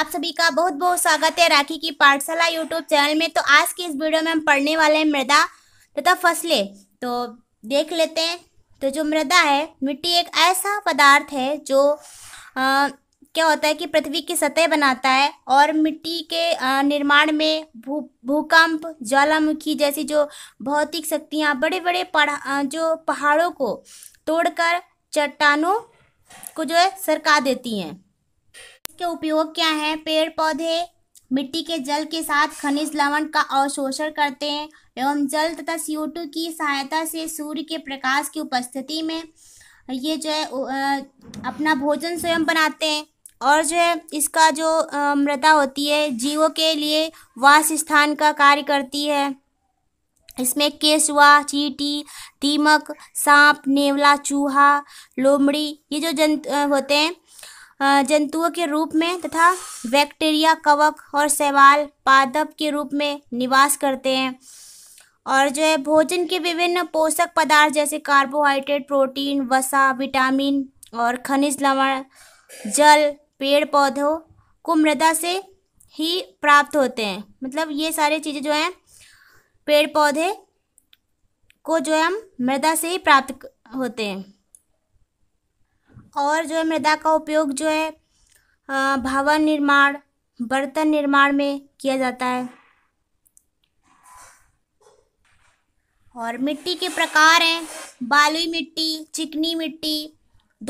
आप सभी का बहुत बहुत स्वागत है राखी की पाठशाला यूट्यूब चैनल में तो आज की इस वीडियो में हम पढ़ने वाले हैं मृदा तथा फसलें तो देख लेते हैं तो जो मृदा है मिट्टी एक ऐसा पदार्थ है जो आ, क्या होता है कि पृथ्वी की सतह बनाता है और मिट्टी के निर्माण में भू भूकंप ज्वालामुखी जैसी जो भौतिक शक्तियाँ बड़े बड़े पढ़ा जो पहाड़ों को तोड़कर चट्टानों को जो है सरका देती हैं इसके उपयोग क्या है पेड़ पौधे मिट्टी के जल के साथ खनिज लवण का अवशोषण करते हैं एवं जल तथा सीओ टू की सहायता से सूर्य के प्रकाश की उपस्थिति में ये जो है अपना भोजन स्वयं बनाते हैं और जो है इसका जो मृदा होती है जीवों के लिए वास स्थान का कार्य करती है इसमें केसुआ चीटी दीमक सांप नेवला चूहा लोमड़ी ये जो जंतु होते हैं जंतुओं के रूप में तथा बैक्टीरिया कवक और शैवाल पादप के रूप में निवास करते हैं और जो है भोजन के विभिन्न पोषक पदार्थ जैसे कार्बोहाइड्रेट प्रोटीन वसा विटामिन और खनिज लवण जल पेड़ पौधों को मृदा से ही प्राप्त होते हैं मतलब ये सारी चीज़ें जो हैं पेड़ पौधे को जो है हम मृदा से ही प्राप्त होते हैं और जो है मृदा का उपयोग जो है भवन निर्माण बर्तन निर्माण में किया जाता है और मिट्टी के प्रकार हैं बालुई मिट्टी चिकनी मिट्टी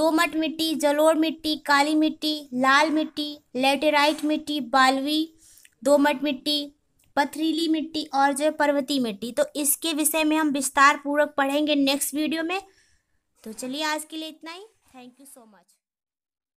दोमट मिट्टी जलोड़ मिट्टी काली मिट्टी लाल मिट्टी लेटेराइट मिट्टी बालवी दोमट मिट्टी पथरीली मिट्टी और जो है पर्वतीय मिट्टी तो इसके विषय में हम विस्तार पूर्वक पढ़ेंगे नेक्स्ट वीडियो में तो चलिए आज के लिए इतना ही Thank you so much.